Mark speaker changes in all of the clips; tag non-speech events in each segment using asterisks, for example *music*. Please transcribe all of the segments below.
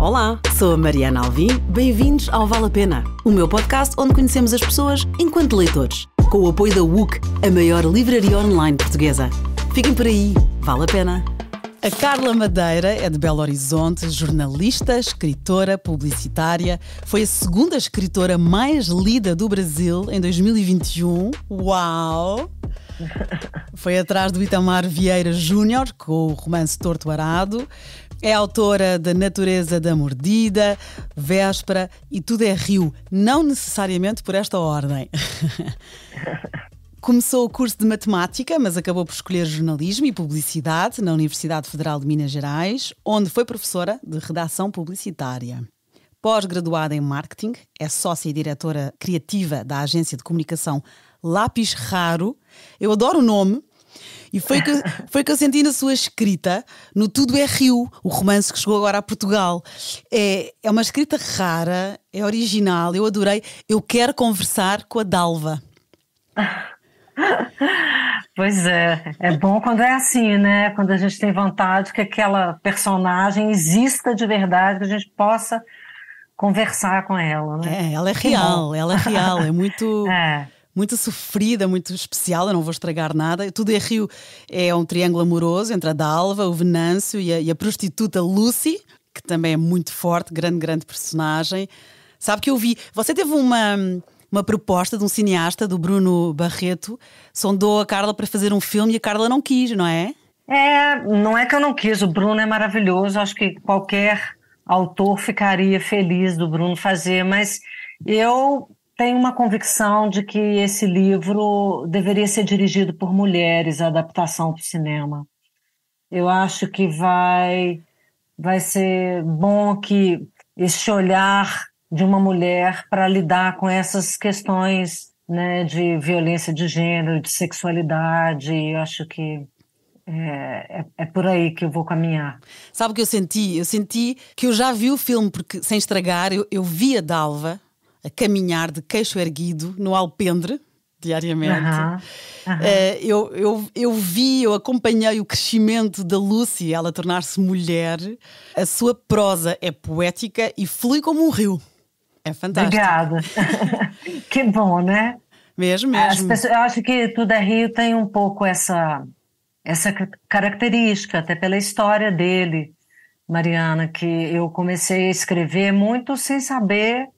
Speaker 1: Olá, sou a Mariana Alvim. Bem-vindos ao Vale a Pena, o meu podcast onde conhecemos as pessoas enquanto leitores, com o apoio da WUC, a maior livraria online portuguesa. Fiquem por aí, vale a pena. A Carla Madeira é de Belo Horizonte, jornalista, escritora, publicitária. Foi a segunda escritora mais lida do Brasil em 2021. Uau! *laughs* Foi atrás do Itamar Vieira Júnior com o romance Torto Arado. É autora da Natureza da Mordida, Véspera e Tudo é Rio, não necessariamente por esta ordem. *laughs* Começou o curso de matemática, mas acabou por escolher jornalismo e publicidade na Universidade Federal de Minas Gerais, onde foi professora de redação publicitária. Pós-graduada em marketing, é sócia e diretora criativa da agência de comunicação Lápis Raro. Eu adoro o nome, e foi que, foi que eu senti na sua escrita, no Tudo é Rio, o romance que chegou agora a Portugal. É, é uma escrita rara, é original, eu adorei.
Speaker 2: Eu quero conversar com a Dalva. *laughs* Pois é, é bom quando é assim, né? Quando a gente tem vontade que aquela personagem exista de verdade, que a gente possa conversar com ela, né? É, ela é real, ela é real, é
Speaker 1: muito. *laughs* É muito sofrida, muito especial. Eu não vou estragar nada. Tudo em Rio é um triângulo amoroso entre a Dalva, o Venâncio e a, e a prostituta Lucy, que também é muito forte, grande, grande personagem. Sabe que eu vi. Você teve uma uma proposta de um cineasta, do Bruno Barreto, sondou a Carla para fazer
Speaker 2: um filme e a Carla não quis, não é? É, não é que eu não quis, o Bruno é maravilhoso, acho que qualquer autor ficaria feliz do Bruno fazer, mas eu tenho uma convicção de que esse livro deveria ser dirigido por mulheres, a adaptação para o cinema. Eu acho que vai, vai ser bom que este olhar de uma mulher para lidar com essas questões né, de violência de gênero, de sexualidade. Eu acho que é, é, é, por aí que eu vou caminhar. Sabe o que eu senti?
Speaker 1: Eu senti que eu já vi o filme, porque sem estragar, eu, eu vi a Dalva a caminhar de queixo erguido no alpendre diariamente. Uhum, uhum. eu, eu, eu vi, eu acompanhei o crescimento da Lucy, ela tornar-se mulher. A sua prosa é poética e flui como um rio. É fantástico. Obrigada.
Speaker 2: *laughs* que bom, né? Mesmo, mesmo. Pessoas, eu acho que Tudo é Rio tem um pouco essa, essa característica, até pela história dele, Mariana, que eu comecei a escrever muito sem saber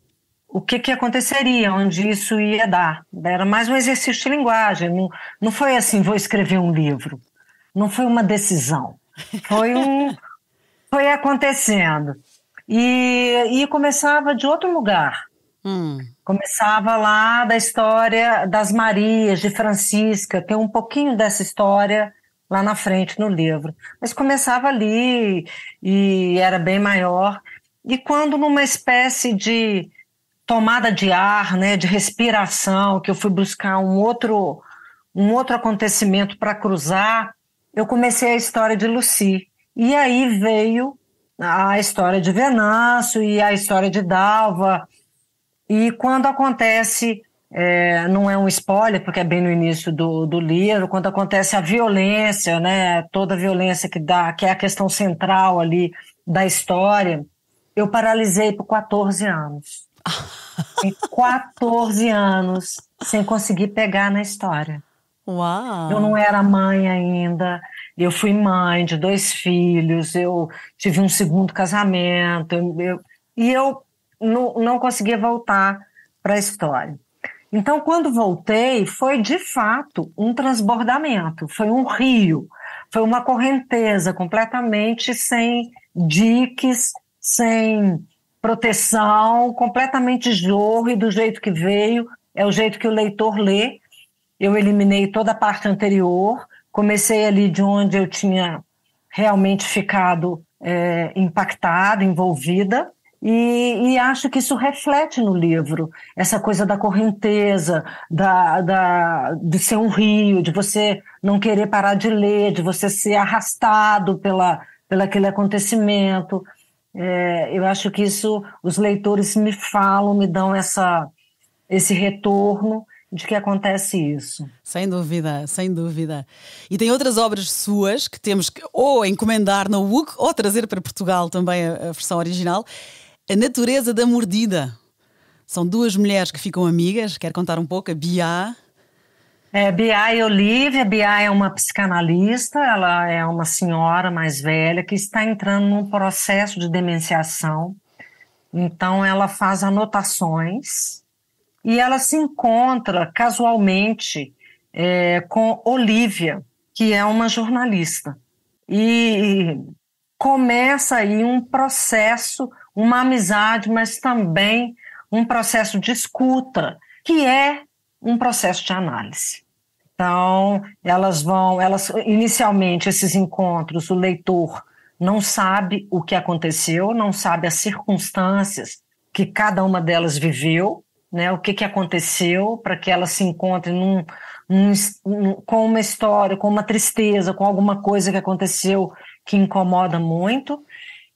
Speaker 2: o que, que aconteceria, onde isso ia dar. Era mais um exercício de linguagem. Não, não foi assim, vou escrever um livro. Não foi uma decisão. Foi um. *laughs* foi acontecendo. E, e começava de outro lugar. Hum. Começava lá da história das Marias, de Francisca, tem um pouquinho dessa história lá na frente no livro. Mas começava ali e era bem maior. E quando numa espécie de tomada de ar, né, de respiração, que eu fui buscar um outro um outro acontecimento para cruzar, eu comecei a história de Lucy. E aí veio a história de Venâncio e a história de Dalva. E quando acontece, é, não é um spoiler, porque é bem no início do, do livro, quando acontece a violência, né, toda a violência que dá, que é a questão central ali da história, eu paralisei por 14 anos. Fiquei 14 anos sem conseguir pegar na história. Uau! Eu não era mãe ainda, eu fui mãe de dois filhos, eu tive um segundo casamento, eu, eu, e eu não, não conseguia voltar para a história. Então, quando voltei, foi de fato um transbordamento, foi um rio, foi uma correnteza completamente sem diques, sem proteção, completamente jorro e do jeito que veio, é o jeito que o leitor lê. Eu eliminei toda a parte anterior, comecei ali de onde eu tinha realmente ficado é, impactada, envolvida, e, e, acho que isso reflete no livro, essa coisa da correnteza, da, da, de ser um rio, de você não querer parar de ler, de você ser arrastado pela, pela aquele acontecimento. É, eu acho que isso, os leitores me falam, me dão essa, esse retorno de que acontece isso. Sem dúvida, sem dúvida.
Speaker 1: E tem outras obras suas que temos que ou encomendar no Book ou trazer para Portugal também a, a versão original. A Natureza da Mordida. São duas mulheres
Speaker 2: que ficam amigas, quer contar um pouco, a Bia é, e é Olivia, Bia é uma psicanalista, ela é uma senhora mais velha que está entrando num processo de demenciação. Então, ela faz anotações e ela se encontra casualmente é, com Olivia, que é uma jornalista. E começa aí um processo, uma amizade, mas também um processo de escuta, que é um processo de análise. Então, elas vão, elas inicialmente esses encontros, o leitor não sabe o que aconteceu, não sabe as circunstâncias que cada uma delas viveu, né? O que, que aconteceu para que elas se encontrem num, num, com uma história, com uma tristeza, com alguma coisa que aconteceu que incomoda muito.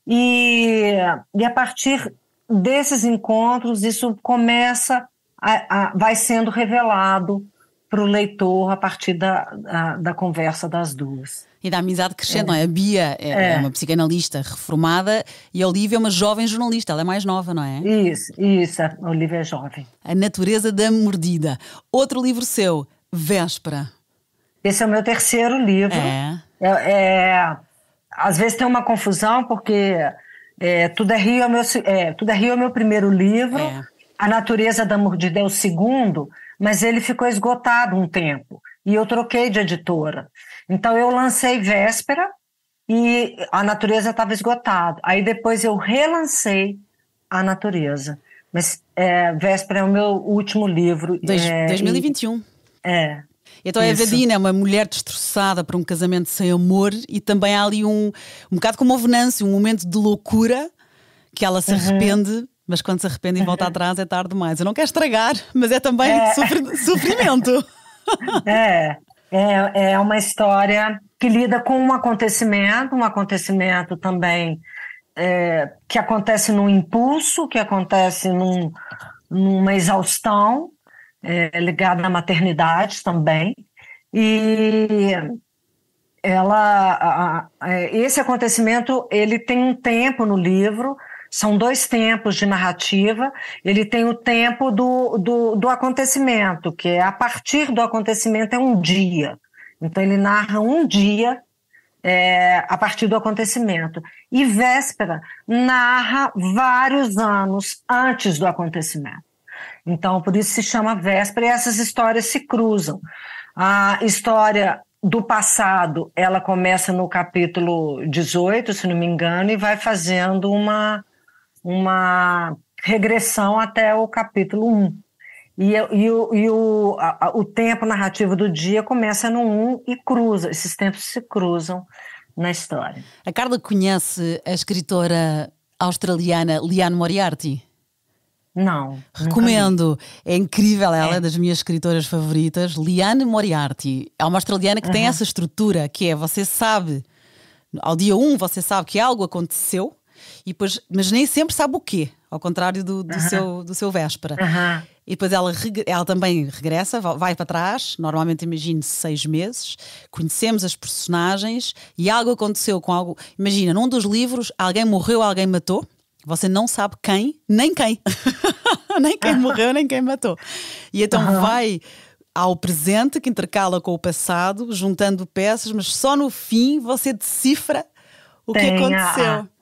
Speaker 2: E, e a partir desses encontros, isso começa, a, a, vai sendo revelado para o leitor a partir da, da, da, conversa das duas. E da amizade crescente, é. não é? A Bia é, é. é, uma psicanalista reformada
Speaker 1: e a Olivia é uma jovem jornalista, ela é mais nova, não é? Isso, isso, a Olivia é jovem. A
Speaker 2: Natureza da Mordida. Outro livro seu, Véspera. Esse é o meu terceiro livro. É. é, é às vezes tem uma confusão, porque é, Tudo, é Rio é, meu, é, Tudo é Rio é meu primeiro livro, A Natureza da Mordida é o segundo, mas ele ficou esgotado um tempo e eu troquei de editora. Então eu lancei Véspera e a natureza estava esgotada. Aí depois eu relancei a natureza. Mas é, Véspera é o meu último livro. Dois, é, 2021. E, é. Então é Isso. a Evadina é uma mulher
Speaker 1: destroçada por um casamento sem amor e também há ali um, um bocado como o Venâncio, um momento de loucura que ela se uhum. arrepende mas quando se arrepende e volta atrás é tarde demais. Eu não quero estragar,
Speaker 2: mas é também é. Sofr sofrimento. *laughs* É. é, é uma história que lida com um acontecimento, um acontecimento também é, que acontece num impulso, que acontece num, numa exaustão é, ligada à maternidade também. E ela, a, a, é, esse acontecimento ele tem um tempo no livro são dois tempos de narrativa. Ele tem o tempo do, do, do acontecimento, que é a partir do acontecimento é um dia. Então ele narra um dia é, a partir do acontecimento. E Véspera narra vários anos antes do acontecimento. Então, por isso se chama Véspera e essas histórias se cruzam. A história do passado, ela começa no capítulo 18, se não me engano, e vai fazendo uma uma regressão até o capítulo 1. E, e, o, e o, a, o tempo narrativo do dia começa no 1 e cruza, esses tempos se cruzam na história. A Carla conhece a escritora
Speaker 1: australiana Liane Moriarty? Não. Recomendo. É incrível, ela é. é. das minhas escritoras favoritas. Liane Moriarty. É uma australiana que uhum. tem essa estrutura que é: você sabe, ao dia 1, um, você sabe que algo aconteceu, e depois, mas nem sempre sabe o quê, ao contrário do, do uh -huh. seu, do seu véspera. Uh -huh. E depois ela, ela também regressa, vai para trás, normalmente imagino seis meses, conhecemos as personagens e algo aconteceu com algo. Imagina, num dos livros alguém morreu, alguém matou. Você não sabe quem, nem quem. *laughs* nem quem morreu, nem quem matou. E então vai ao presente que intercala com o passado, juntando peças, mas só no fim você decifra o Tem, que ah, aconteceu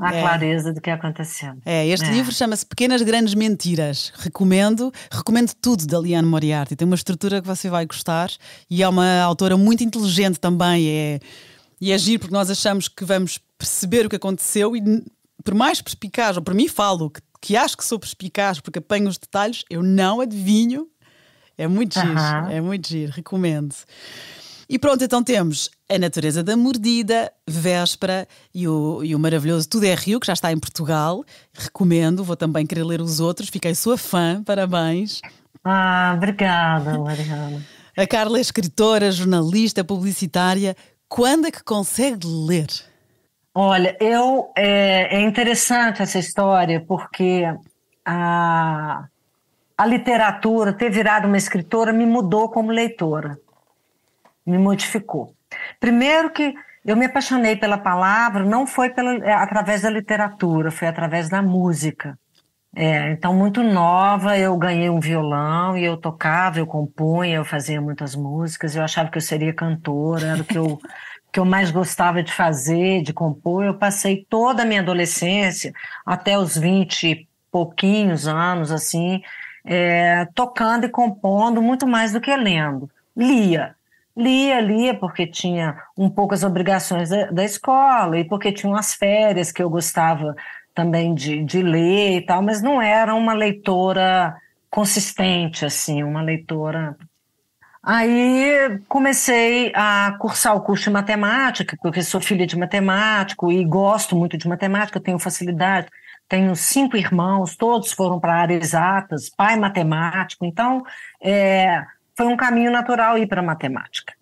Speaker 1: à é. clareza
Speaker 2: do que aconteceu. É,
Speaker 1: este é. livro chama-se Pequenas Grandes Mentiras. Recomendo, recomendo tudo da Liane Moriarty. Tem uma estrutura que você vai gostar e é uma autora muito inteligente também. É, e agir é porque nós achamos que vamos perceber o que aconteceu e por mais perspicaz, ou para mim falo que, que acho que sou perspicaz porque apanho os detalhes, eu não adivinho. É muito giro, uh -huh. é muito giro, recomendo. E pronto, então temos a natureza da mordida, véspera e o, e o maravilhoso Tudo é Rio, que já está em Portugal. Recomendo, vou também querer ler os outros. Fiquei sua fã, parabéns. Ah, obrigada, Mariana. A Carla é escritora, jornalista,
Speaker 2: publicitária. Quando é que consegue ler? Olha, eu é, é interessante essa história porque a, a literatura ter virado uma escritora me mudou como leitora me modificou. Primeiro que eu me apaixonei pela palavra, não foi pela, é, através da literatura, foi através da música. É, então, muito nova, eu ganhei um violão e eu tocava, eu compunha, eu fazia muitas músicas. Eu achava que eu seria cantora, era o que eu, *laughs* que eu mais gostava de fazer, de compor. Eu passei toda a minha adolescência, até os 20 e pouquinhos anos, assim, é, tocando e compondo muito mais do que lendo. Lia, Lia, lia, porque tinha um pouco as obrigações da, da escola e porque tinha umas férias que eu gostava também de, de ler e tal, mas não era uma leitora consistente, assim, uma leitora. Aí comecei a cursar o curso de matemática, porque sou filha de matemático e gosto muito de matemática, tenho facilidade. Tenho cinco irmãos, todos foram para áreas exatas, pai matemático, então é, foi um caminho natural ir para matemática.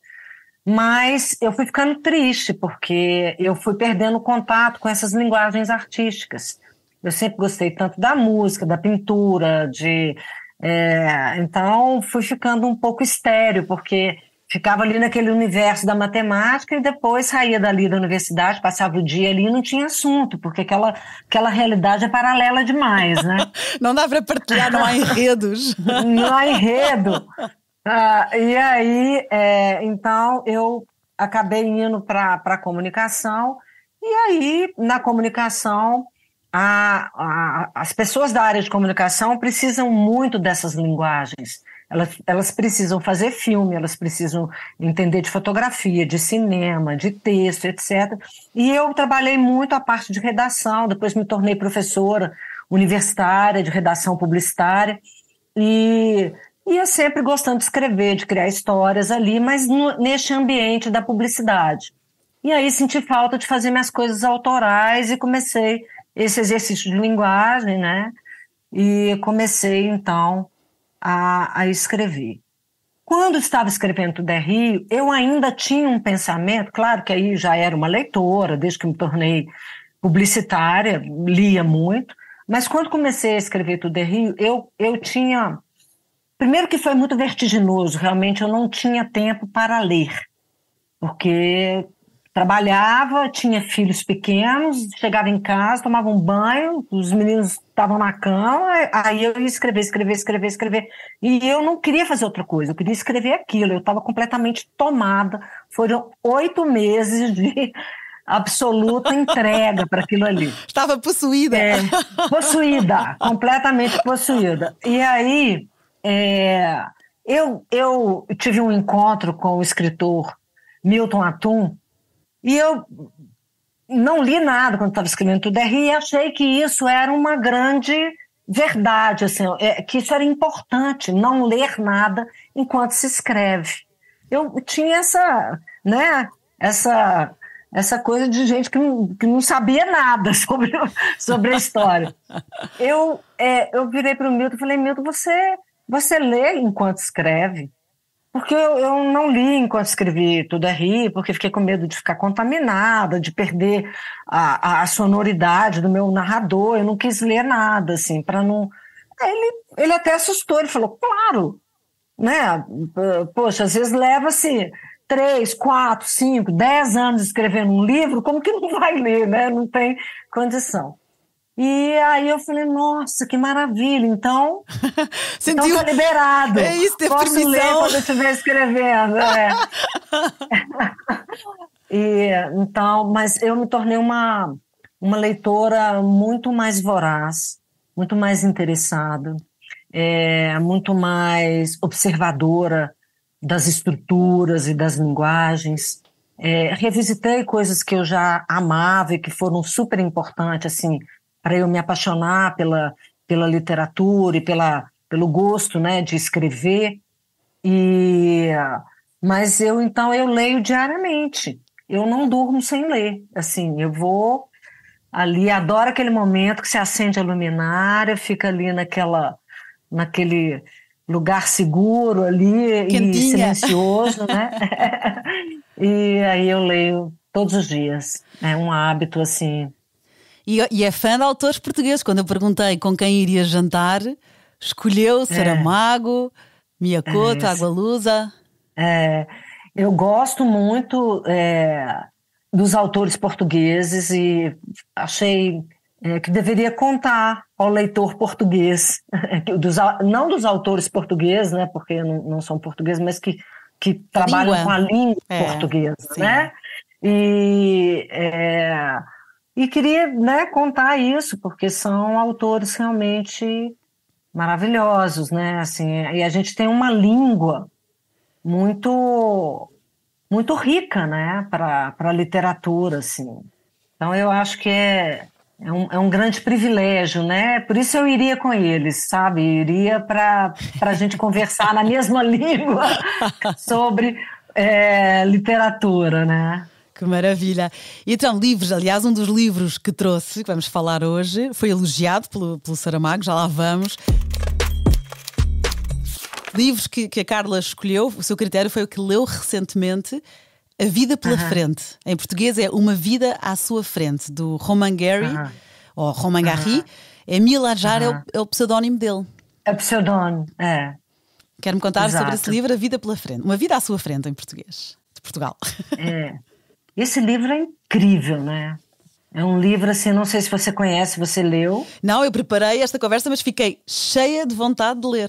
Speaker 2: Mas eu fui ficando triste, porque eu fui perdendo contato com essas linguagens artísticas. Eu sempre gostei tanto da música, da pintura, de. É, então, fui ficando um pouco estéreo, porque ficava ali naquele universo da matemática e depois saía dali da universidade, passava o dia ali e não tinha assunto, porque aquela, aquela realidade é paralela demais, né? *laughs* não dá para partilhar, não há enredos. não há enredo. Ah, e aí, é, então, eu acabei indo para a comunicação, e aí, na comunicação, a, a, as pessoas da área de comunicação precisam muito dessas linguagens. Elas, elas precisam fazer filme, elas precisam entender de fotografia, de cinema, de texto, etc. E eu trabalhei muito a parte de redação, depois me tornei professora universitária de redação publicitária. E Ia sempre gostando de escrever, de criar histórias ali, mas no, neste ambiente da publicidade. E aí senti falta de fazer minhas coisas autorais e comecei esse exercício de linguagem, né? E comecei então a, a escrever. Quando estava escrevendo o é Rio, eu ainda tinha um pensamento, claro que aí já era uma leitora, desde que me tornei publicitária, lia muito, mas quando comecei a escrever Tudo é Rio, eu, eu tinha Primeiro que foi muito vertiginoso, realmente eu não tinha tempo para ler, porque trabalhava, tinha filhos pequenos, chegava em casa, tomava um banho, os meninos estavam na cama, aí eu ia escrever, escrever, escrever, escrever. E eu não queria fazer outra coisa, eu queria escrever aquilo, eu estava completamente tomada. Foram oito meses de *laughs* absoluta entrega para aquilo ali. Estava possuída. É, possuída, *laughs* completamente possuída. E aí é, eu, eu tive um encontro com o escritor Milton Atum e eu não li nada quando estava escrevendo tudo R e achei que isso era uma grande verdade, assim, é, que isso era importante, não ler nada enquanto se escreve. Eu tinha essa, né, essa, essa coisa de gente que não, que não sabia nada *laughs* sobre, sobre a história. eu, é, eu virei para o Milton e falei, Milton, você você lê enquanto escreve. Porque eu, eu não li enquanto escrevi Tudo é Rir, porque fiquei com medo de ficar contaminada, de perder a, a sonoridade do meu narrador. Eu não quis ler nada, assim, para não. Ele, ele até assustou, ele falou, claro, né? Poxa, às vezes leva-se três, quatro, cinco, dez anos escrevendo um livro, como que não vai ler, né? Não tem condição. E aí eu falei, nossa, que maravilha. Então, *laughs* então Sentiu... então tá liberado. É isso, Posso permissão. ler quando eu estiver escrevendo. É. *laughs* e, então, mas eu me tornei uma, uma leitora muito mais voraz, muito mais interessada, é, muito mais observadora das estruturas e das linguagens. É, revisitei coisas que eu já amava e que foram super importantes, assim, para eu me apaixonar pela, pela literatura e pela, pelo gosto né, de escrever. E mas eu então eu leio diariamente. Eu não durmo sem ler. Assim, eu vou ali, adoro aquele momento que se acende a luminária, fica ali naquela naquele lugar seguro ali Quentinha. e silencioso, né? *laughs* *laughs* e aí eu leio todos os dias. É um hábito assim e,
Speaker 1: e é fã de autores portugueses. Quando eu perguntei com quem iria jantar, escolheu é. Saramago,
Speaker 2: é. Miyakoto, é Agualusa. É, eu gosto muito é, dos autores portugueses e achei é, que deveria contar ao leitor português, *laughs* é, dos, não dos autores portugueses, né, porque não, não são portugueses, mas que, que trabalham língua. com a língua é, portuguesa, sim. né? E e queria né, contar isso, porque são autores realmente maravilhosos, né? Assim, e a gente tem uma língua muito muito rica, né, para a literatura, assim. Então eu acho que é, é, um, é um grande privilégio, né? Por isso eu iria com eles, sabe? iria para a gente conversar na mesma *laughs* língua sobre é,
Speaker 1: literatura, né? Que maravilha! E então, livros, aliás, um dos livros que trouxe, que vamos falar hoje, foi elogiado pelo, pelo Saramago, já lá vamos. Livros que, que a Carla escolheu, o seu critério foi o que leu recentemente. A Vida pela uh -huh. Frente. Em português é Uma Vida à Sua Frente, do Roman Gary, uh -huh. ou Roman Gary. Uh -huh. Emil Ajar é, o, é o pseudónimo dele. É pseudónimo, é. quero me contar Exato. sobre esse livro, A Vida pela Frente. Uma Vida à Sua Frente, em português, de Portugal.
Speaker 2: É. *laughs* Esse livro é incrível, né? É um livro assim, não sei se você conhece, você leu. Não, eu preparei esta conversa, mas fiquei cheia de vontade de ler.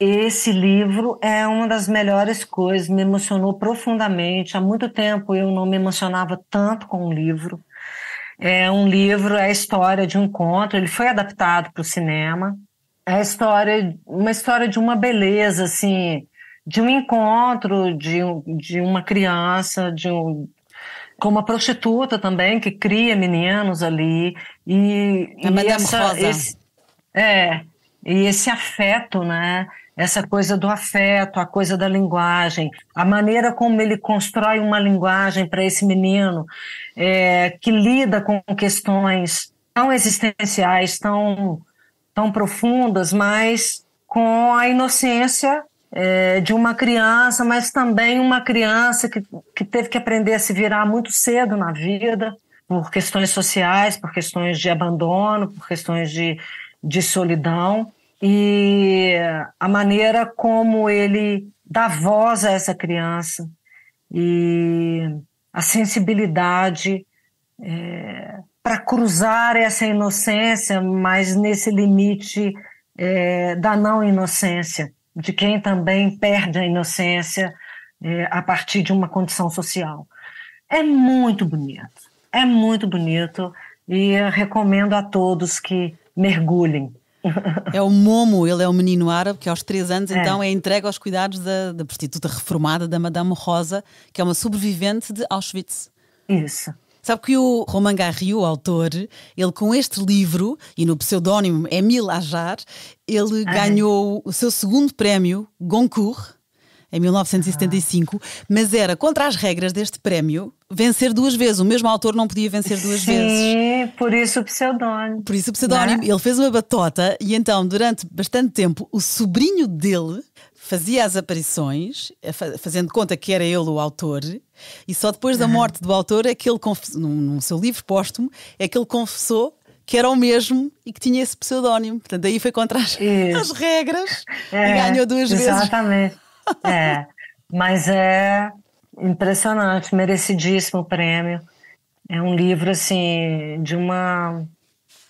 Speaker 2: Esse livro é uma das melhores coisas, me emocionou profundamente. Há muito tempo eu não me emocionava tanto com um livro. É um livro, é a história de um conto, ele foi adaptado para o cinema. É a história, uma história de uma beleza, assim, de um encontro de, de uma criança, de um, como a prostituta também, que cria meninos ali. E, é e essa, esse, é, e esse afeto, né? Essa coisa do afeto, a coisa da linguagem, a maneira como ele constrói uma linguagem para esse menino é, que lida com questões tão existenciais, tão, tão profundas, mas com a inocência é, de uma criança, mas também uma criança que, que teve que aprender a se virar muito cedo na vida, por questões sociais, por questões de abandono, por questões de, de solidão. E a maneira como ele dá voz a essa criança e a sensibilidade é, para cruzar essa inocência, mas nesse limite é, da não inocência de quem também perde a inocência é, a partir de uma condição social. É muito bonito, é muito bonito e recomendo a todos que mergulhem. *laughs* É o Momo, ele é um menino árabe que aos três
Speaker 1: anos é. então é entregue aos cuidados da, da prostituta reformada da Madame Rosa, que é uma sobrevivente de Auschwitz. Isso. Sabe que o Roman Garriou, autor, ele com este livro, e no pseudónimo Emile é Ajar, ele ah. ganhou o seu segundo prémio, Goncourt, em 1975, ah. mas era contra as regras deste prémio vencer duas vezes. O mesmo autor não podia vencer duas Sim, é, vezes. Sim, por isso o pseudónimo. Por isso o pseudónimo. Né? Ele fez uma batota e então, durante bastante tempo, o sobrinho dele fazia as aparições, eh, fazendo conta que era ele o autor, e só depois da morte do autor é que ele, num seu livro póstumo, é que ele confessou que era o mesmo e que tinha esse pseudónimo. Portanto, aí foi contra as, as regras é, e ganhou duas exatamente. vezes.
Speaker 2: Exatamente. *laughs* é. Mas é impressionante, merecidíssimo o prêmio. É um livro, assim, de uma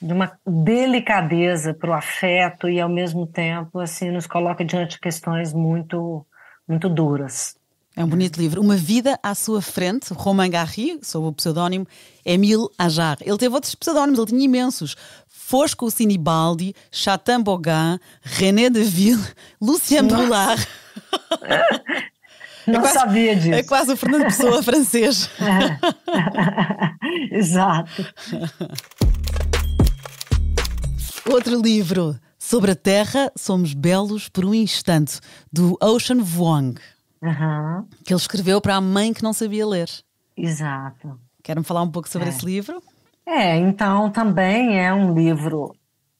Speaker 2: de uma delicadeza para o afeto e ao mesmo tempo assim nos coloca diante de questões muito muito duras. É um bonito livro. Uma Vida à Sua
Speaker 1: Frente, Romain Garry, sob o pseudónimo Émile Ajar. Ele teve outros pseudónimos, ele tinha imensos. Fosco Sinibaldi, Chatin Bogan, René Deville, Lucien Boulard. Não é quase, sabia disso. É quase o Fernando Pessoa francês. *laughs* É. *laughs* Exato. Outro livro sobre a Terra, Somos Belos por um Instante, do Ocean Vuong, uhum. que ele escreveu para a mãe que não sabia ler. Exato. Querem falar um pouco sobre é. esse livro?
Speaker 2: É, então também é um livro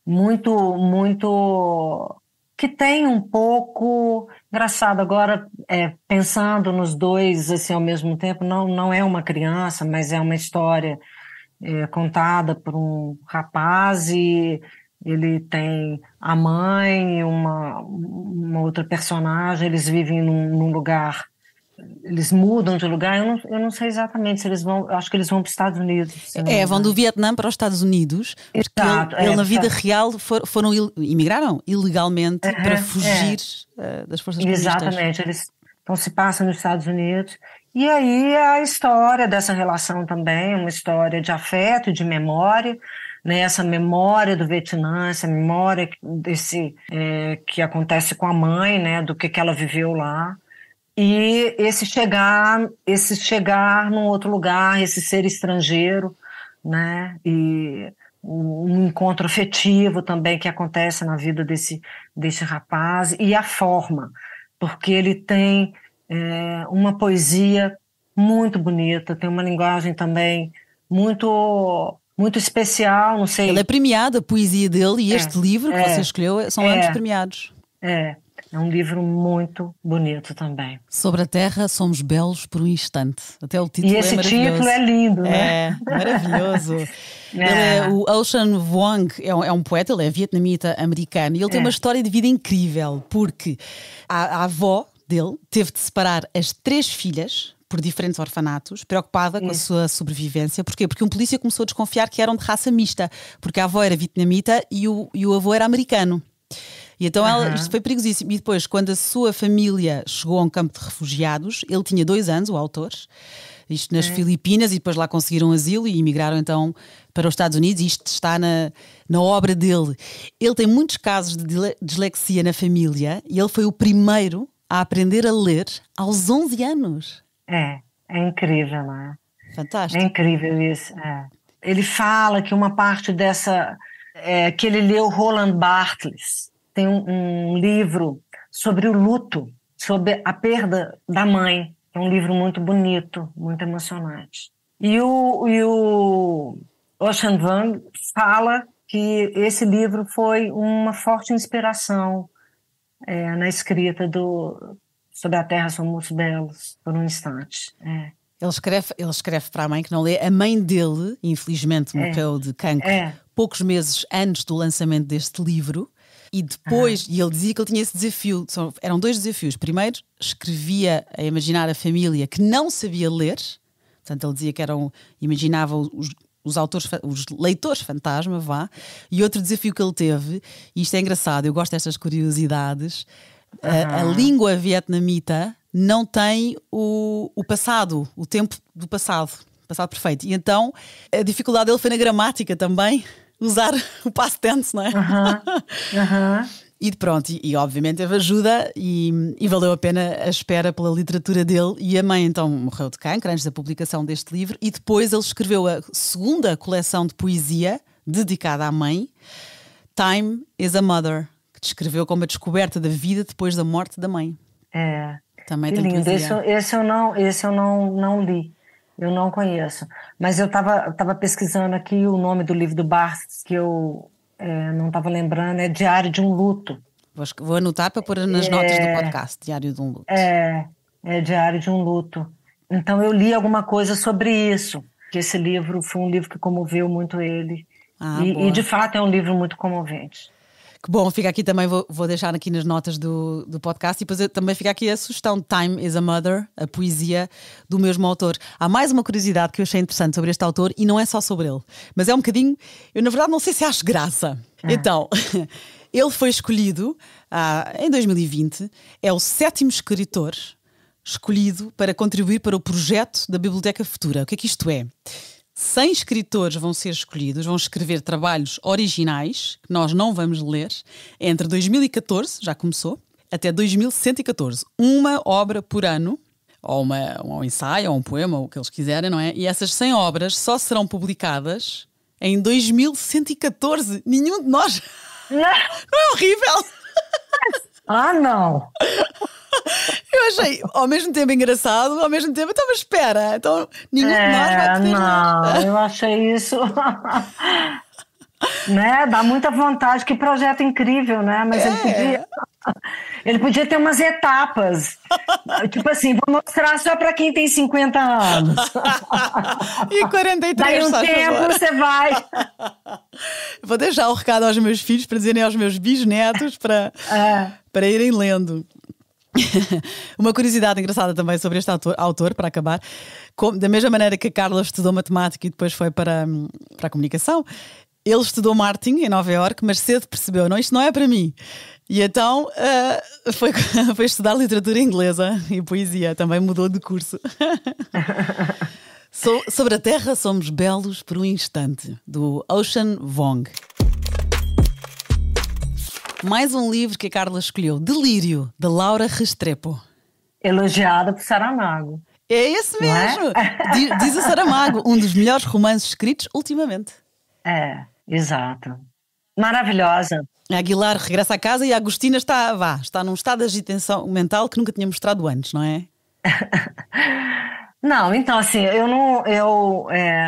Speaker 2: muito, muito que tem um pouco engraçado agora é, pensando nos dois assim ao mesmo tempo não não é uma criança mas é uma história é, contada por um rapaz e ele tem a mãe, uma, uma outra personagem, eles vivem num, num lugar eles mudam de lugar, eu não, eu não sei exatamente se eles vão, acho que eles vão para os Estados Unidos. É, vão do Vietnã para os Estados Unidos, porque Exato, ele, ele é, na vida tá.
Speaker 1: real for, foram, imigraram
Speaker 2: ilegalmente para é. fugir é. das forças Exatamente, eles, então se passam nos Estados Unidos. E aí a história dessa relação também, uma história de afeto, de memória, né, essa memória do Vietnã, essa memória desse é, que acontece com a mãe, né, do que, que ela viveu lá e esse chegar, esse chegar num outro lugar, esse ser estrangeiro, né? E um encontro afetivo também que acontece na vida desse desse rapaz e a forma, porque ele tem é, uma poesia muito bonita, tem uma linguagem também muito muito especial, não sei. Ele é premiado, a poesia dele e é, este livro que é, você escolheu é, são é. ambos premiados. É,
Speaker 1: é um livro muito bonito também. Sobre a Terra somos belos por um instante. Até o título é e esse é título é lindo, né? É, maravilhoso. *laughs*
Speaker 2: É. É, o
Speaker 1: Ocean Vuong é um, é um, poeta, ele é vietnamita americano e ele tem é. uma história de vida incrível, porque a, a avó dele teve de separar as três filhas por diferentes orfanatos, preocupada é. com a sua sobrevivência. Porquê? Porque um polícia começou a desconfiar que eram de raça mista, porque a avó era vietnamita e o, e o avô era americano. E então ela, uhum. isto foi perigosíssimo. E depois, quando a sua família chegou a um campo de refugiados, ele tinha dois anos, o autor, isto nas Filipinas, e depois lá conseguiram asilo e emigraram então para os Estados Unidos. E isto está na, na obra dele. Ele tem muitos casos de dislexia na família e ele foi
Speaker 2: o primeiro a aprender a ler aos 11 anos. É, é incrível, né? Fantástico. É incrível isso. É. Ele fala que uma parte dessa. É, que ele leu Roland Barthes, tem um, um livro sobre o luto, sobre a perda da mãe. É um livro muito bonito, muito emocionante. E o, e o Ocean Wang fala que esse livro foi uma forte inspiração é, na escrita do, Sobre a terra somos belos por um instante. É. Ele
Speaker 1: escreve, ele escreve para a mãe que não lê. A mãe dele, infelizmente, é. morreu é. de cancro é. poucos meses antes do lançamento deste livro. E depois, ah. e ele dizia que ele tinha esse desafio. São, eram dois desafios. Primeiro, escrevia a imaginar a família que não sabia ler. Portanto, ele dizia que eram, imaginava os, os autores, os leitores fantasma, vá. E outro desafio que ele teve, e isto é engraçado, eu gosto destas curiosidades a, a língua vietnamita não tem o, o passado, o tempo do passado, passado perfeito. E então a dificuldade dele foi na gramática também, usar *laughs* o past tense, não é? Uhum. *laughs* E pronto, e, e, obviamente teve ajuda e, e, valeu a pena a espera pela literatura dele. E a mãe então morreu de cancro antes da publicação deste livro, e depois ele escreveu a segunda coleção de poesia dedicada à mãe, Time is a Mother que descreveu como a descoberta da vida depois da morte da mãe. É. Também que tem lindo. Esse,
Speaker 2: esse, eu não, esse eu não, não li. Eu não conheço. Mas eu estava tava pesquisando aqui o nome do livro do Barthes, que eu é, não estava lembrando, é Diário de um Luto. Vou, vou anotar para pôr nas é, notas do podcast, Diário de um Luto. É, é Diário de um Luto. Então eu li alguma coisa sobre isso, que esse livro foi um livro que comoveu muito ele. Ah, e, e de fato é um livro muito comovente. Que bom, fica aqui também, vou, vou deixar aqui nas notas do,
Speaker 1: do podcast e depois também fica aqui a sugestão Time is a Mother, a poesia do mesmo autor. Há mais uma curiosidade que eu achei interessante sobre este autor e não é só sobre ele, mas é um bocadinho, eu na verdade não sei se acho graça. Ah. Então, *laughs* ele foi escolhido ah, em 2020, é o sétimo escritor escolhido para contribuir para o projeto da Biblioteca Futura. O que é que isto é? 100 escritores vão ser escolhidos, vão escrever trabalhos originais, que nós não vamos ler, entre 2014, já começou, até 2114. Uma obra por ano, ou uma, um ensaio, ou um poema, ou o que eles quiserem, não é? E essas 100 obras só serão publicadas em 2114. Nenhum de nós. Não, *laughs* não é horrível? Ah, não! *laughs* Eu achei ao mesmo tempo engraçado, ao mesmo tempo, então, espera, então
Speaker 2: ninguém é, de nós vai te é, Não, eu achei isso. *laughs* né? Dá muita vontade, que projeto incrível, né? Mas é. ele podia. Ele podia ter umas etapas. tipo assim, vou mostrar só para quem tem 50 anos. *laughs* e 43 Daí um tempo agora. você vai.
Speaker 1: Vou deixar o recado aos meus filhos para dizerem aos meus bisnetos para
Speaker 2: é.
Speaker 1: irem lendo. *laughs* Uma curiosidade engraçada também sobre este autor, autor para acabar. Como, da mesma maneira que a Carla estudou matemática e depois foi para, hum, para a comunicação, ele estudou marketing em Nova Iorque, mas cedo percebeu: não, isto não é para mim. E então uh, foi, *laughs* foi estudar literatura inglesa e poesia, também mudou de curso. *laughs* so, sobre a Terra somos belos por um instante, do Ocean Vong. Mais um livro que a Carla escolheu, Delírio, de Laura Restrepo.
Speaker 2: Elogiada por Saramago. É esse é? mesmo! É? *laughs* Diz o Saramago,
Speaker 1: um dos melhores romances escritos ultimamente. É, exato. Maravilhosa. A Aguilar regressa a casa e a Agostina está, vá, está num estado de agitação mental que nunca tinha mostrado antes, não é? *laughs*
Speaker 2: não, então assim, eu não. Eu, é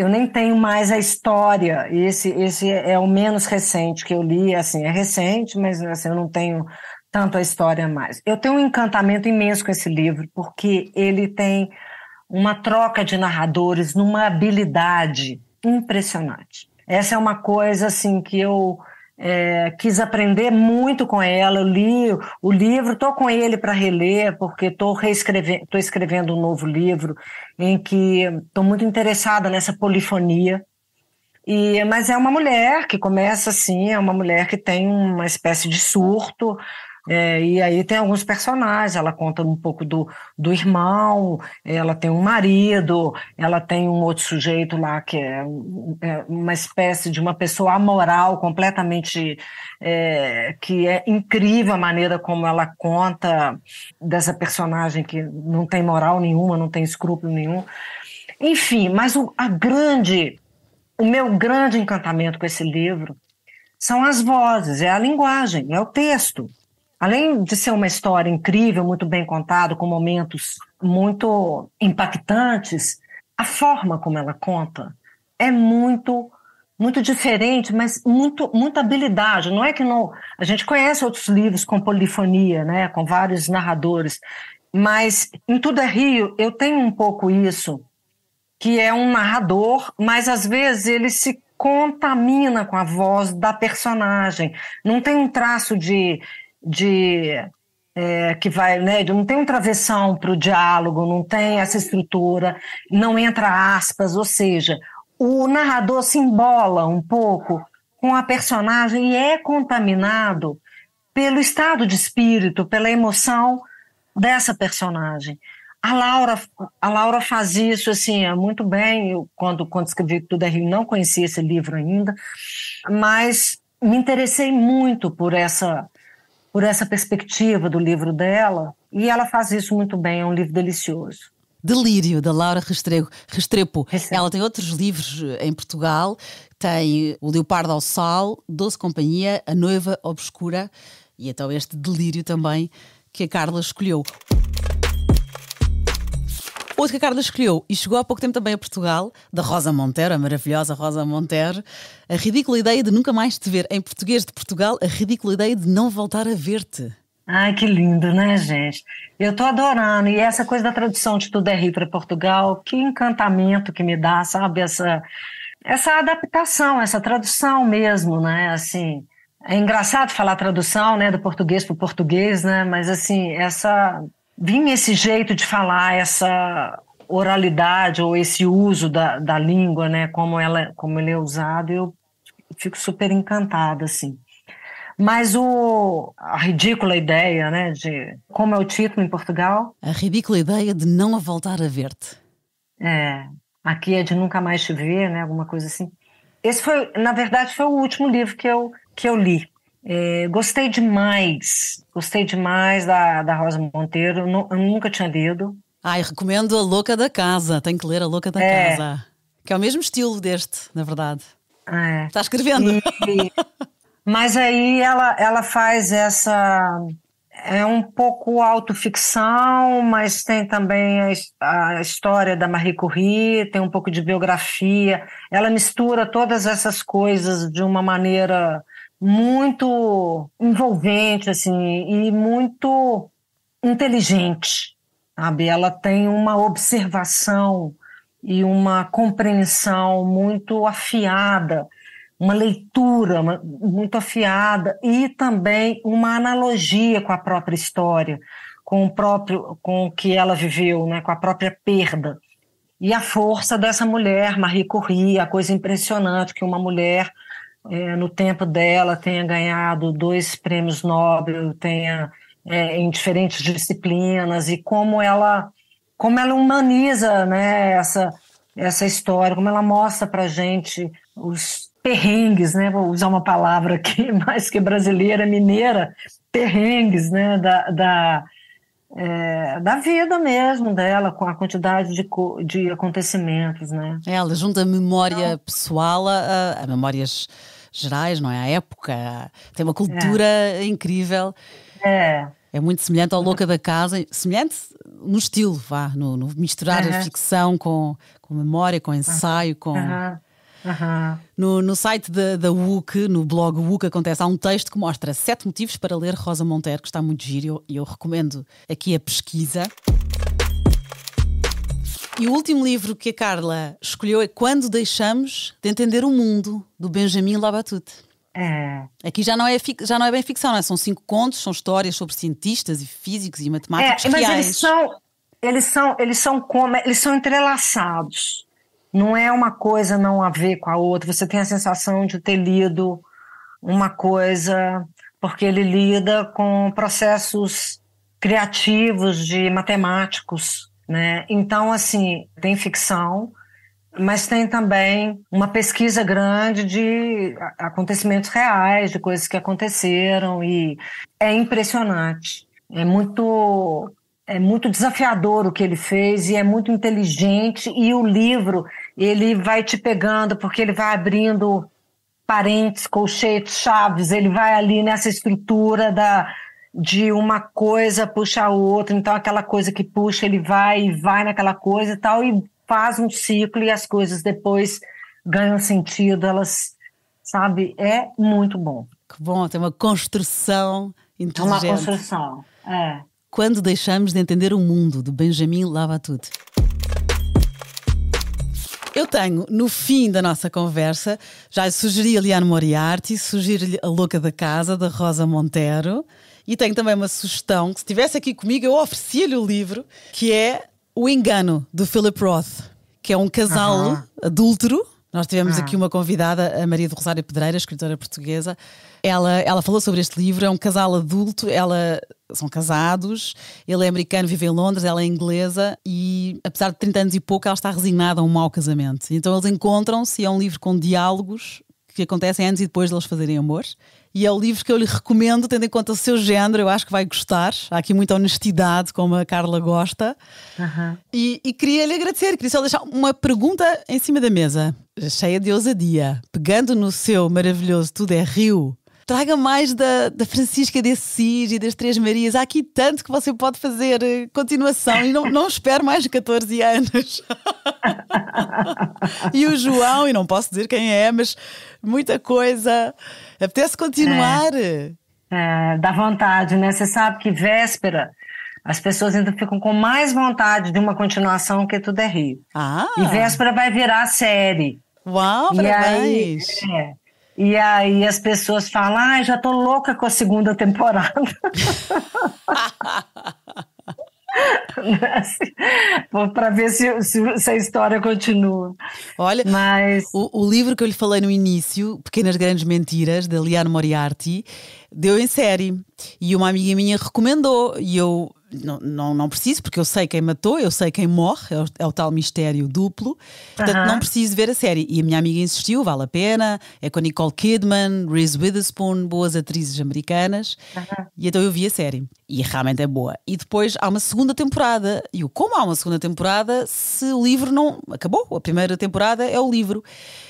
Speaker 2: eu nem tenho mais a história. Esse, esse é o menos recente que eu li, assim, é recente, mas assim, eu não tenho tanto a história mais. Eu tenho um encantamento imenso com esse livro, porque ele tem uma troca de narradores numa habilidade impressionante. Essa é uma coisa assim que eu é, quis aprender muito com ela, li o livro, estou com ele para reler, porque estou reescrevendo, tô escrevendo um novo livro em que estou muito interessada nessa polifonia. E, mas é uma mulher que começa assim, é uma mulher que tem uma espécie de surto, é, e aí tem alguns personagens, ela conta um pouco do, do irmão, ela tem um marido, ela tem um outro sujeito lá que é, é, uma espécie de uma pessoa amoral, completamente é, que é incrível a maneira como ela conta dessa personagem que não tem moral nenhuma, não tem escrúpulo nenhum. Enfim, mas o, a grande, o meu grande encantamento com esse livro são as vozes, é a linguagem, é o texto além de ser uma história incrível, muito bem contada, com momentos muito impactantes, a forma como ela conta é muito muito diferente, mas muito, muita habilidade. Não é que não. A gente conhece outros livros com polifonia, né, com vários narradores, mas em Tudo é Rio eu tenho um pouco isso, que é um narrador, mas às vezes ele se contamina com a voz da personagem. Não tem um traço de de é, que vai, né, não tem um travessão para o diálogo, não tem essa estrutura, não entra aspas, ou seja, o narrador se embola um pouco com a personagem e é contaminado pelo estado de espírito, pela emoção dessa personagem. A Laura, a Laura faz isso assim, é muito bem. Eu, quando, quando escrevi Tudo é Rio, não conhecia esse livro ainda, mas me interessei muito por essa por essa perspectiva do livro dela, e ela faz isso muito bem, é um livro delicioso. Delírio, da Laura Restrepo. Restrepo. Ela tem outros livros em Portugal, tem
Speaker 1: O Leopardo ao Sal, Doce Companhia, A Noiva Obscura, e então este Delírio também que a Carla escolheu. Outra que a Carla escolheu e chegou há pouco tempo também a Portugal, da Rosa Montero, a maravilhosa Rosa Montero. A ridícula ideia de nunca mais te ver. Em português de Portugal, a ridícula ideia de não voltar a ver-te.
Speaker 2: Ai, que lindo, né, gente? Eu tô adorando. E essa coisa da tradução de Tudo é Rio para Portugal, que encantamento que me dá, sabe? Essa, essa adaptação, essa tradução mesmo, né? Assim, é engraçado falar tradução, né, do português para o português, né? Mas, assim, essa vinha esse jeito de falar, essa oralidade ou esse uso da, da língua, né, como ela, como ele é usado, eu fico super encantada assim. Mas o, a ridícula ideia, né, de como é o título em Portugal? A ridícula ideia de não voltar a ver-te. É, aqui é de nunca mais te ver, né, alguma coisa assim. Esse foi, na verdade, foi o último livro que eu que eu li. É, gostei demais, gostei demais da, da Rosa Monteiro, eu nunca tinha lido. Ai, recomendo A Louca da
Speaker 1: Casa, tem que ler A Louca da é. Casa, que é o mesmo estilo deste, na verdade. É. Está
Speaker 2: escrevendo. E, *laughs* mas aí ela, ela faz essa. É um pouco autoficção, mas tem também a, a história da Marie Curie, tem um pouco de biografia. Ela mistura todas essas coisas de uma maneira muito envolvente assim e muito inteligente, sabe? Ela tem uma observação e uma compreensão muito afiada, uma leitura muito afiada e também uma analogia com a própria história, com o próprio com o que ela viveu, né, com a própria perda. E a força dessa mulher, Marie Curie, a coisa impressionante que uma mulher é, no tempo dela tenha ganhado dois prêmios Nobel, tenha é, em diferentes disciplinas e como ela como ela humaniza né, essa essa história, como ela mostra para gente os perrengues, né? Vou usar uma palavra aqui *laughs* mais que brasileira, mineira, perrengues, né? Da, da é, da vida mesmo dela, com a quantidade de, de acontecimentos, né? Ela
Speaker 1: junta a memória então, pessoal a, a, memórias gerais, não é? A época, tem uma é. cultura é. incrível. É. É muito semelhante ao é. Louca da Casa, semelhante no estilo, vá, no, no misturar uhum. a ficção com, com memória, com ensaio, com... Uhum. Uhum. No, no site da, da WUC, no blog WUC, acontece, há um texto que mostra sete motivos para ler Rosa Monteiro, que está muito giro e eu, eu recomendo aqui a pesquisa. E o último livro que a Carla escolheu é Quando Deixamos de Entender o Mundo, do Benjamin Labatute. É. Aqui já não, é já não é bem ficção, não é? São cinco contos, são histórias sobre
Speaker 2: cientistas e físicos e matemáticos é, mas reais. Eles são, eles são, eles são como, eles são entrelaçados. Não é uma coisa não a ver com a outra. Você tem a sensação de ter lido uma coisa, porque ele lida com processos criativos de matemáticos, né? Então, assim, tem ficção, mas tem também uma pesquisa grande de acontecimentos reais, de coisas que aconteceram e é impressionante. É muito é muito desafiador o que ele fez e é muito inteligente e o livro ele vai te pegando, porque ele vai abrindo parentes, colchetes, chaves, ele vai ali nessa estrutura da, de uma coisa puxa a outra, então aquela coisa que puxa, ele vai e vai naquela coisa e tal, e faz um ciclo e as coisas depois ganham sentido, elas, sabe, é muito bom. Que bom, tem uma construção inteligente. É uma construção,
Speaker 1: é. Quando deixamos de entender o mundo, de Benjamin Lava tudo. Eu tenho, no fim da nossa conversa, já sugeri a Liane Moriarty, sugiro-lhe A Louca da Casa, da Rosa Montero, e tenho também uma sugestão, que se estivesse aqui comigo, eu oferecia-lhe o livro, que é O Engano, do Philip Roth, que é um casal uhum. adúltero nós tivemos ah. aqui uma convidada, a Maria do Rosário Pedreira, escritora portuguesa. Ela, ela falou sobre este livro, é um casal adulto, ela são casados, ele é americano, vive em Londres, ela é inglesa e apesar de 30 anos e pouco, ela está resignada a um mau casamento. Então eles encontram-se, é um livro com diálogos que acontecem antes e depois de eles fazerem amor. E é o livro que eu lhe recomendo, tendo em conta o seu género, eu acho que vai gostar. Há aqui muita honestidade, como a Carla gosta. Uhum. E, e queria lhe agradecer, queria só deixar uma pergunta em cima da mesa, cheia de ousadia. Pegando no seu maravilhoso Tudo é Rio, traga mais da, da Francisca de Assis e das Três Marias. Há aqui tanto que você pode fazer eh, continuação e não, não espero mais de 14 anos. *laughs* e o João, e não posso dizer quem é, mas muita
Speaker 2: coisa. Apetece continuar. É, é, dá vontade, né? Você sabe que véspera as pessoas ainda ficam com mais vontade de uma continuação que tudo é rio. Ah. E véspera vai virar série. Uau, e parabéns! Aí, é, e aí as pessoas falam, ah, já tô louca com a segunda temporada. *laughs* Assim, para ver se,
Speaker 1: se, se, a história continua. Olha, Mas... O, o, livro que eu lhe falei no início, Pequenas Grandes Mentiras, de Liane Moriarty, deu em série. E uma amiga minha recomendou. E eu não, não, não, preciso, porque eu sei quem matou, eu sei quem morre, é o, é o tal mistério duplo. Portanto, uh -huh. não preciso ver a série. E a minha amiga insistiu, vale a pena. É com Nicole Kidman, Reese Witherspoon, boas atrizes americanas. Uh -huh. E então eu vi a série. E realmente é boa. E depois há uma segunda temporada. E o como há uma segunda temporada, se o livro não. Acabou. A primeira temporada é o livro.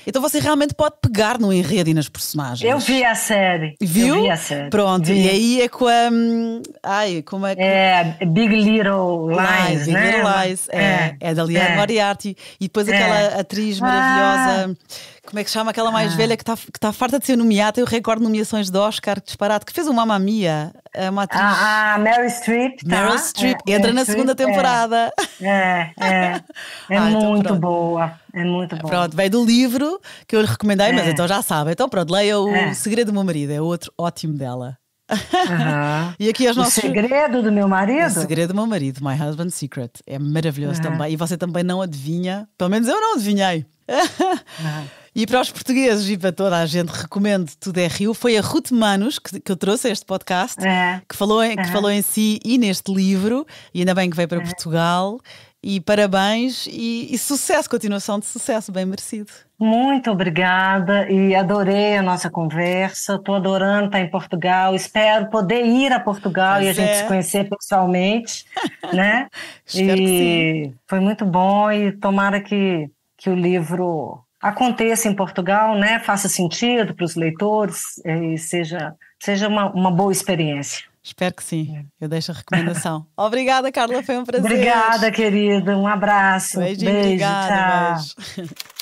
Speaker 1: Então você realmente pode pegar no enredo e nas personagens. Eu vi
Speaker 2: a série. Viu? Eu vi a série. Pronto. Vi. E aí
Speaker 1: é com a. Hum, ai, como é que. É, é Big Little Lies, Lies Big né? Little Lies, é, é, é da Liane é. Moriarty. E depois é. aquela atriz ah. maravilhosa, ah. como é que chama? Aquela mais ah. velha que está que tá farta de ser nomeada, tem o recorde de nomeações de Oscar, que disparado, que fez é uma mamia, ah, uma atriz. Ah, ah Meryl Streep, tá? Meryl Streep, entra na segunda Streep, temporada. É, é, *laughs* é, ah, então muito então boa.
Speaker 2: É muito bom. Pronto,
Speaker 1: veio do livro que eu lhe recomendei, mas então já sabem. Então pronto, leia o Segredo do Meu Marido, é outro ótimo dela. Uhum. e aqui os nossos... O segredo
Speaker 2: do meu marido? O
Speaker 1: segredo do meu marido, My Husband's Secret. É maravilhoso uhum. também. E você também não adivinha, pelo menos eu não adivinhei. Uhum. E para os portugueses e para toda a gente, recomendo Tudo é Rio. Foi a Ruth Manos que, que eu trouxe a este podcast, é. que, falou em, que falou em si e neste livro, e ainda bem que veio para é. Portugal. E parabéns e, e, sucesso, continuação de sucesso, bem merecido.
Speaker 2: Muito obrigada e adorei a nossa conversa. Estou adorando estar em Portugal. Espero poder ir a Portugal pois e a é. gente se conhecer pessoalmente, *laughs* né? e foi muito bom e tomara que, que o livro aconteça em Portugal, né? Faça sentido para os leitores e seja, seja uma, uma boa experiência. Espero que sim. É. Eu deixo a recomendação. *laughs* obrigada, Carla. Foi um prazer. Obrigada, querida. Um abraço. Beijinho, Beijo, obrigada, tchau.
Speaker 1: Beijo.